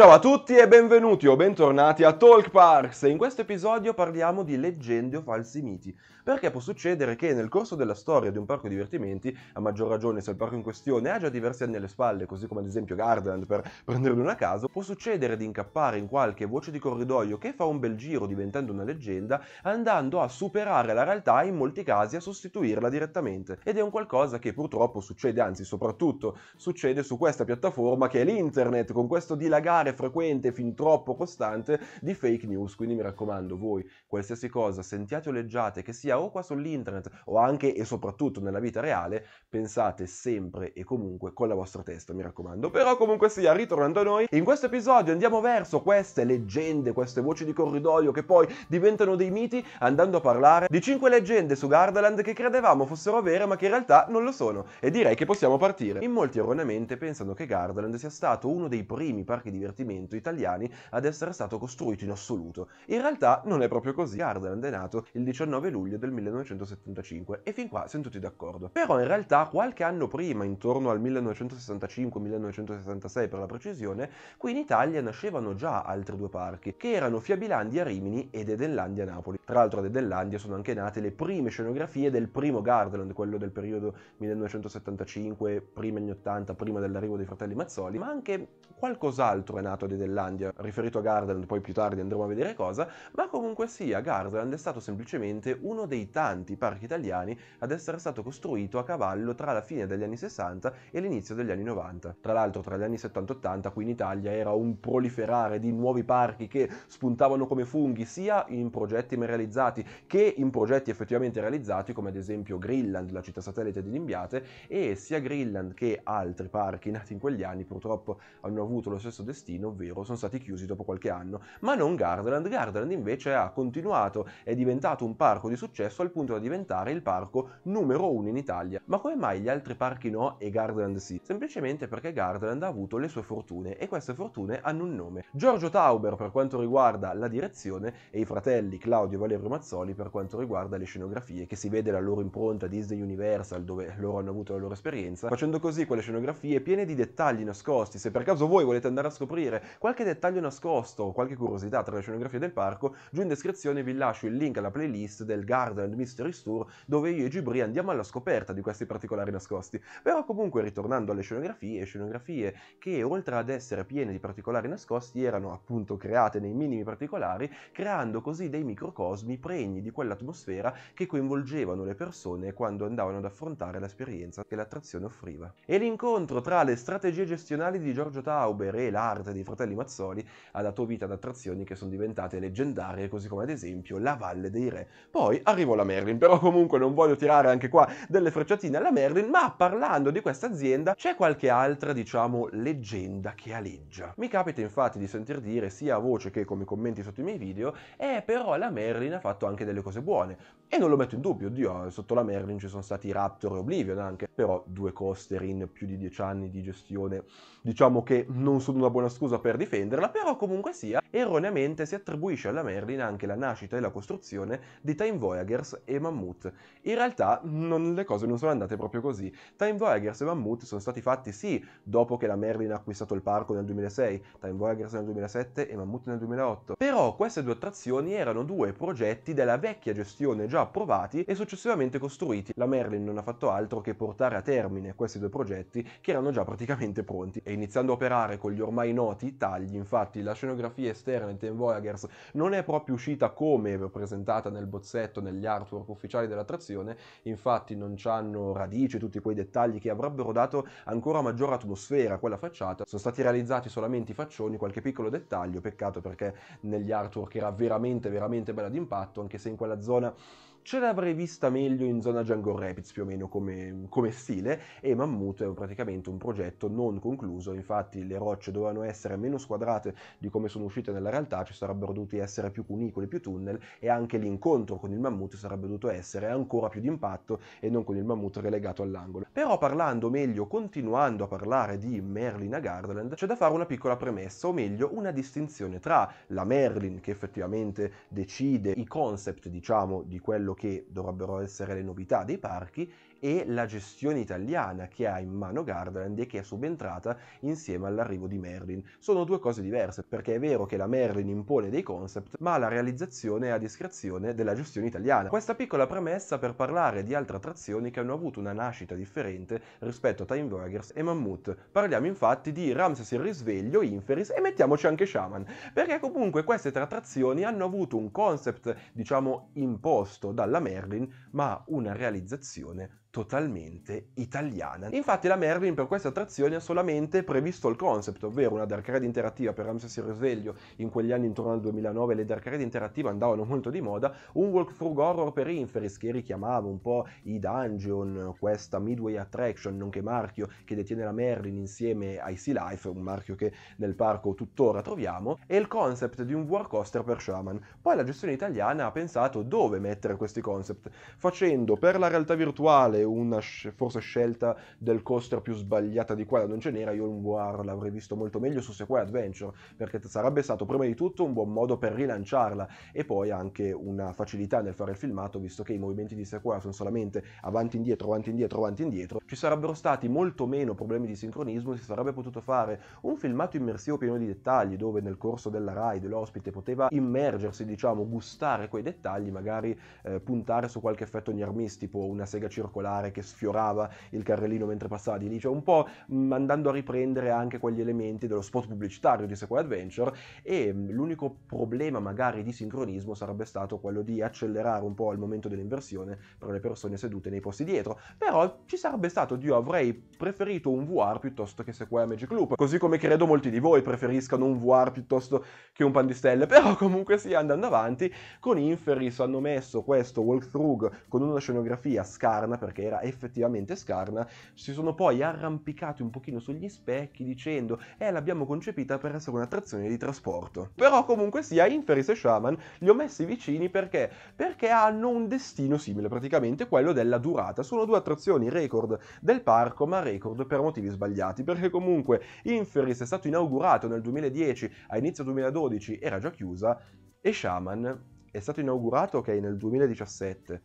Ciao a tutti e benvenuti o bentornati a Talk Parks. In questo episodio parliamo di leggende o falsi miti, perché può succedere che nel corso della storia di un parco divertimenti, a maggior ragione se il parco in questione ha già diversi anni alle spalle, così come ad esempio Gardland per prenderlo a caso, può succedere di incappare in qualche voce di corridoio che fa un bel giro diventando una leggenda, andando a superare la realtà e in molti casi a sostituirla direttamente. Ed è un qualcosa che purtroppo succede, anzi soprattutto succede su questa piattaforma che è l'internet, con questo dilagare regolare, frequente, fin troppo costante di fake news. Quindi mi raccomando, voi qualsiasi cosa sentiate o leggiate, che sia o qua sull'internet o anche e soprattutto nella vita reale, pensate sempre e comunque con la vostra testa, mi raccomando. Però comunque sia, ritornando a noi, in questo episodio andiamo verso queste leggende, queste voci di corridoio che poi diventano dei miti, andando a parlare di 5 leggende su Gardaland che credevamo fossero vere ma che in realtà non lo sono. E direi che possiamo partire. In molti erroneamente pensano che Gardaland sia stato uno dei primi parchi divertenti divertimento italiani ad essere stato costruito in assoluto. In realtà non è proprio così. Gardaland è nato il 19 luglio del 1975 e fin qua siamo tutti d'accordo. Però in realtà qualche anno prima, intorno al 1965-1966 per la precisione, qui in Italia nascevano già altri due parchi, che erano Fiabilandia Rimini ed Edenlandia Napoli. Tra l'altro ad Edenlandia sono anche nate le prime scenografie del primo Gardaland, quello del periodo 1975, prima anni 80, prima dell'arrivo dei fratelli Mazzoli, ma anche qualcos'altro nato di Edellandia, riferito a Gardaland, poi più tardi andremo a vedere cosa, ma comunque sia, Gardaland è stato semplicemente uno dei tanti parchi italiani ad essere stato costruito a cavallo tra la fine degli anni 60 e l'inizio degli anni 90. Tra l'altro tra gli anni 70 80 qui in Italia era un proliferare di nuovi parchi che spuntavano come funghi sia in progetti mai realizzati che in progetti effettivamente realizzati come ad esempio Greenland, la città satellite di Limbiate, e sia Greenland che altri parchi nati in quegli anni purtroppo hanno avuto lo stesso destino destino, ovvero sono stati chiusi dopo qualche anno, ma non Gardaland. Gardaland invece ha continuato, è diventato un parco di successo al punto da diventare il parco numero uno in Italia. Ma come mai gli altri parchi no e Gardaland sì? Semplicemente perché Gardaland ha avuto le sue fortune e queste fortune hanno un nome. Giorgio Tauber per quanto riguarda la direzione e i fratelli Claudio e Valerio Mazzoli per quanto riguarda le scenografie, che si vede la loro impronta Disney Universal dove loro hanno avuto la loro esperienza, facendo così quelle scenografie piene di dettagli nascosti. Se per caso voi volete andare a scoprire scoprire qualche dettaglio nascosto o qualche curiosità tra le scenografie del parco, giù in descrizione vi lascio il link alla playlist del Garden and Mysteries Tour dove io e Gibri andiamo alla scoperta di questi particolari nascosti. Però comunque ritornando alle scenografie, scenografie che oltre ad essere piene di particolari nascosti erano appunto create nei minimi particolari, creando così dei microcosmi pregni di quell'atmosfera che coinvolgevano le persone quando andavano ad affrontare l'esperienza che l'attrazione offriva. E l'incontro tra le strategie gestionali di Giorgio Tauber e l'arte sfrenata dei fratelli Mazzoli ha dato vita ad attrazioni che sono diventate leggendarie, così come ad esempio la Valle dei Re. Poi arrivò la Merlin, però comunque non voglio tirare anche qua delle frecciatine alla Merlin, ma parlando di questa azienda c'è qualche altra, diciamo, leggenda che aleggia. Mi capita infatti di sentir dire sia a voce che come commenti sotto i miei video, eh però la Merlin ha fatto anche delle cose buone. E non lo metto in dubbio, oddio, sotto la Merlin ci sono stati Raptor e Oblivion anche, però due coaster in più di dieci anni di gestione, diciamo che non sono una buona scuola scusa per difenderla, però comunque sia, erroneamente si attribuisce alla Merlin anche la nascita e la costruzione di Time Voyagers e Mammut. In realtà non, le cose non sono andate proprio così. Time Voyagers e Mammut sono stati fatti sì dopo che la Merlin ha acquistato il parco nel 2006, Time Voyagers nel 2007 e Mammut nel 2008, però queste due attrazioni erano due progetti della vecchia gestione già approvati e successivamente costruiti. La Merlin non ha fatto altro che portare a termine questi due progetti che erano già praticamente pronti e iniziando a operare con gli ormai noti noti i tagli, infatti la scenografia esterna di Time Voyagers non è proprio uscita come presentata nel bozzetto, negli artwork ufficiali dell'attrazione, infatti non hanno radici tutti quei dettagli che avrebbero dato ancora maggiore atmosfera a quella facciata, sono stati realizzati solamente i faccioni, qualche piccolo dettaglio, peccato perché negli artwork era veramente veramente bella d'impatto, anche se in quella zona ce l'avrei vista meglio in zona Jungle Rapids più o meno come, come stile e Mammut è praticamente un progetto non concluso, infatti le rocce dovevano essere meno squadrate di come sono uscite nella realtà, ci sarebbero dovuti essere più cunicoli, più tunnel e anche l'incontro con il Mammut sarebbe dovuto essere ancora più d'impatto e non con il Mammut relegato all'angolo. Però parlando meglio, continuando a parlare di Merlin a Gardaland, c'è da fare una piccola premessa, o meglio una distinzione tra la Merlin che effettivamente decide i concept, diciamo, di quello quello che dovrebbero essere le novità dei parchi e la gestione italiana che ha in mano Gardaland e che è subentrata insieme all'arrivo di Merlin. Sono due cose diverse, perché è vero che la Merlin impone dei concept, ma la realizzazione è a discrezione della gestione italiana. Questa piccola premessa per parlare di altre attrazioni che hanno avuto una nascita differente rispetto a Time Voyagers e Mammut. Parliamo infatti di Ramses il risveglio, Inferis e mettiamoci anche Shaman, perché comunque queste tre attrazioni hanno avuto un concept, diciamo, imposto dalla Merlin, ma una realizzazione totalmente italiana. Infatti la Merlin per questa attrazione ha solamente previsto il concept, ovvero una dark ride interattiva per Ramses il Risveglio, in quegli anni intorno al 2009 le dark ride interattive andavano molto di moda, un walkthrough horror per Inferis che richiamava un po' i dungeon, questa Midway Attraction, nonché marchio che detiene la Merlin insieme ai Sea Life, un marchio che nel parco tuttora troviamo, e il concept di un war coaster per Shaman. Poi la gestione italiana ha pensato dove mettere questi concept, facendo per la realtà virtuale è una forse scelta del coaster più sbagliata di quella, non ce n'era, io un War l'avrei visto molto meglio su Sequoia Adventure, perché sarebbe stato prima di tutto un buon modo per rilanciarla e poi anche una facilità nel fare il filmato, visto che i movimenti di Sequoia sono solamente avanti indietro, avanti indietro, avanti indietro, ci sarebbero stati molto meno problemi di sincronismo, si sarebbe potuto fare un filmato immersivo pieno di dettagli, dove nel corso della ride l'ospite poteva immergersi, diciamo, gustare quei dettagli, magari eh, puntare su qualche effetto gnermis, tipo una sega circolare, particolare che sfiorava il carrellino mentre passava di lì, cioè un po' andando a riprendere anche quegli elementi dello spot pubblicitario di Sequoia Adventure e l'unico problema magari di sincronismo sarebbe stato quello di accelerare un po' il momento dell'inversione per le persone sedute nei posti dietro, però ci sarebbe stato, io avrei preferito un VR piuttosto che Sequoia Magic Loop, così come credo molti di voi preferiscano un VR piuttosto che un pandistelle, però comunque si sì, andando avanti con Inferis hanno messo questo walkthrough con una scenografia scarna perché che era effettivamente scarna, si sono poi arrampicati un pochino sugli specchi dicendo eh l'abbiamo concepita per essere un'attrazione di trasporto. Però comunque sia Inferis e Shaman li ho messi vicini perché? Perché hanno un destino simile praticamente, quello della durata. Sono due attrazioni record del parco ma record per motivi sbagliati perché comunque Inferis è stato inaugurato nel 2010, a inizio 2012 era già chiusa e Shaman è stato inaugurato ok nel 2017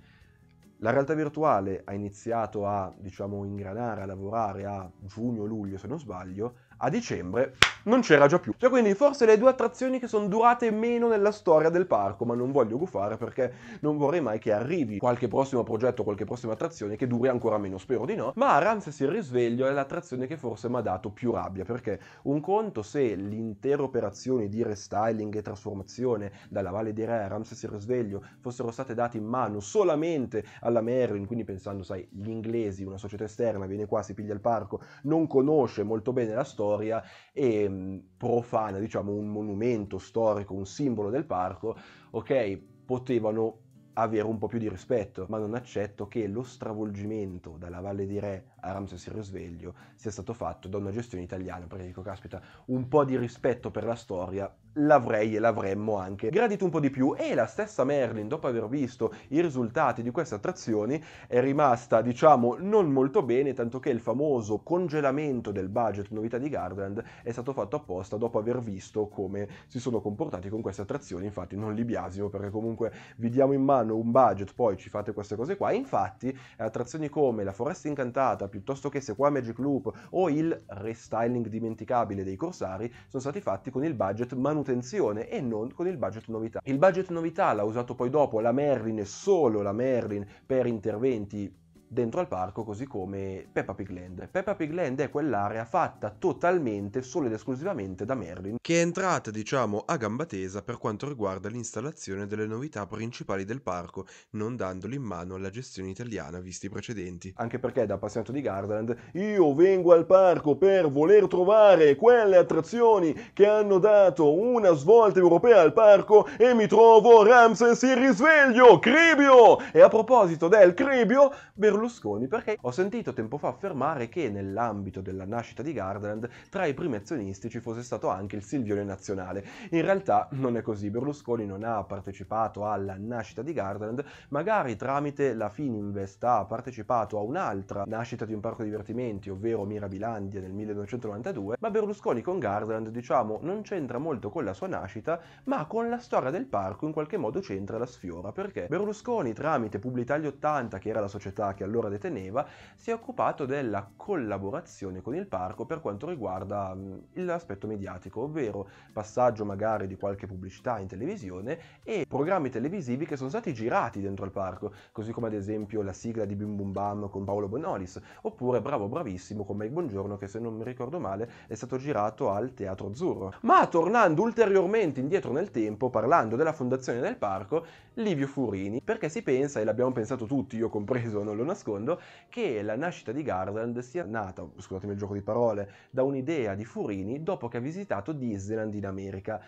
la realtà virtuale ha iniziato a, diciamo, ingranare, a lavorare a giugno-luglio, se non sbaglio, a dicembre non c'era già più. Cioè quindi forse le due attrazioni che sono durate meno nella storia del parco, ma non voglio gufare perché non vorrei mai che arrivi qualche prossimo progetto, qualche prossima attrazione che duri ancora meno, spero di no, ma Ramses il risveglio è l'attrazione che forse mi ha dato più rabbia, perché un conto se l'intera operazione di restyling e trasformazione dalla Valle di Re a Ramses il risveglio fossero state date in mano solamente alla Merlin, quindi pensando, sai, gli inglesi, una società esterna viene qua, si piglia il parco, non conosce molto bene la storia, storia e mm, profana diciamo un monumento storico, un simbolo del parco, ok, potevano avere un po' più di rispetto, ma non accetto che lo stravolgimento dalla Valle di Re a Ramses il Risveglio sia stato fatto da una gestione italiana, perché dico, caspita, un po' di rispetto per la storia l'avrei e l'avremmo anche gradito un po' di più e la stessa Merlin dopo aver visto i risultati di queste attrazioni è rimasta diciamo non molto bene tanto che il famoso congelamento del budget novità di Garland è stato fatto apposta dopo aver visto come si sono comportati con queste attrazioni infatti non li biasimo perché comunque vi diamo in mano un budget poi ci fate queste cose qua infatti attrazioni come la foresta incantata piuttosto che Sequa Magic Loop o il restyling dimenticabile dei corsari sono stati fatti con il budget manutenzione manutenzione e non con il budget novità. Il budget novità l'ha usato poi dopo la Merlin e solo la Merlin per interventi dentro al parco così come Peppa Pig Land. Peppa Pig Land è quell'area fatta totalmente, solo ed esclusivamente da Merlin, che è entrata diciamo a gamba tesa per quanto riguarda l'installazione delle novità principali del parco, non dandole in mano alla gestione italiana visti i precedenti. Anche perché da appassionato di Gardaland, io vengo al parco per voler trovare quelle attrazioni che hanno dato una svolta europea al parco e mi trovo Ramses il risveglio, Cribio! E a proposito del Cribio, Berlusconi Berlusconi perché ho sentito tempo fa affermare che nell'ambito della nascita di Gardaland tra i primi azionisti ci fosse stato anche il Silvione Nazionale. In realtà non è così, Berlusconi non ha partecipato alla nascita di Gardaland, magari tramite la Fininvest ha partecipato a un'altra nascita di un parco divertimenti, ovvero Mirabilandia nel 1992, ma Berlusconi con Gardaland diciamo non c'entra molto con la sua nascita, ma con la storia del parco in qualche modo c'entra la sfiora, perché Berlusconi tramite Publità 80, che era la società che allora allora deteneva, si è occupato della collaborazione con il parco per quanto riguarda mm, l'aspetto mediatico, ovvero passaggio magari di qualche pubblicità in televisione e programmi televisivi che sono stati girati dentro il parco, così come ad esempio la sigla di Bim Bum Bam con Paolo Bonolis, oppure Bravo Bravissimo con Mike Buongiorno che se non mi ricordo male è stato girato al Teatro Azzurro. Ma tornando ulteriormente indietro nel tempo, parlando della fondazione del parco, Livio Furini, perché si pensa, e l'abbiamo pensato tutti, io compreso, non lo nascondo, che la nascita di Garland sia nata, scusatemi il gioco di parole, da un'idea di Furini dopo che ha visitato Disneyland in America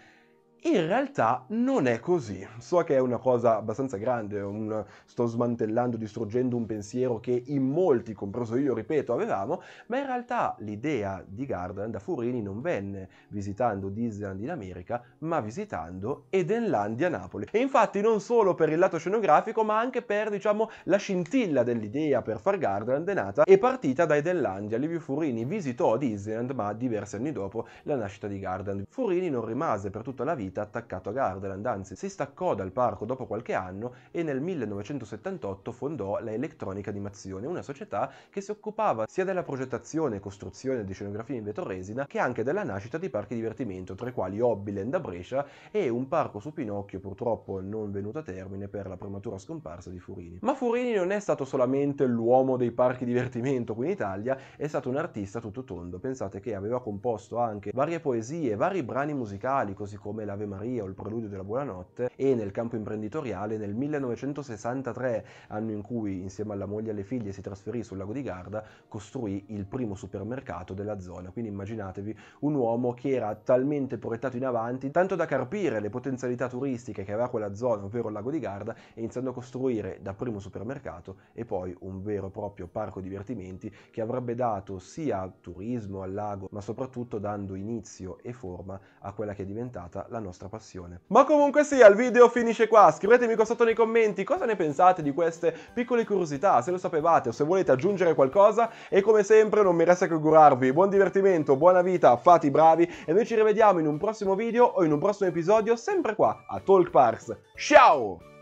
in realtà non è così. So che è una cosa abbastanza grande, un... sto smantellando, distruggendo un pensiero che in molti, compreso io, ripeto, avevamo, ma in realtà l'idea di Gardaland da Furini non venne visitando Disneyland in America, ma visitando Edenlandia Napoli. E infatti non solo per il lato scenografico, ma anche per, diciamo, la scintilla dell'idea per far Gardaland è nata e partita da Edenlandia. Livio Furini visitò Disneyland, ma diversi anni dopo la nascita di Gardaland. Furini non rimase per tutta la vita vita attaccato a Gardaland, anzi si staccò dal parco dopo qualche anno e nel 1978 fondò la Electronic Animazione, una società che si occupava sia della progettazione e costruzione di scenografie in vetroresina che anche della nascita di parchi divertimento, tra i quali Hobbyland a Brescia e un parco su Pinocchio purtroppo non venuto a termine per la prematura scomparsa di Furini. Ma Furini non è stato solamente l'uomo dei parchi divertimento qui in Italia, è stato un artista tutto tondo. Pensate che aveva composto anche varie poesie, vari brani musicali, così come la dell'Ave Maria o il preludio della Buonanotte e nel campo imprenditoriale nel 1963, anno in cui insieme alla moglie e alle figlie si trasferì sul lago di Garda, costruì il primo supermercato della zona. Quindi immaginatevi un uomo che era talmente proiettato in avanti, tanto da carpire le potenzialità turistiche che aveva quella zona, ovvero il lago di Garda, e iniziando a costruire da primo supermercato e poi un vero e proprio parco divertimenti che avrebbe dato sia turismo al lago, ma soprattutto dando inizio e forma a quella che è diventata la nostra nostra passione. Ma comunque sia, il video finisce qua, scrivetemi qua sotto nei commenti cosa ne pensate di queste piccole curiosità, se lo sapevate o se volete aggiungere qualcosa e come sempre non mi resta che augurarvi buon divertimento, buona vita, fate i bravi e noi ci rivediamo in un prossimo video o in un prossimo episodio sempre qua a Talk Parks. Ciao!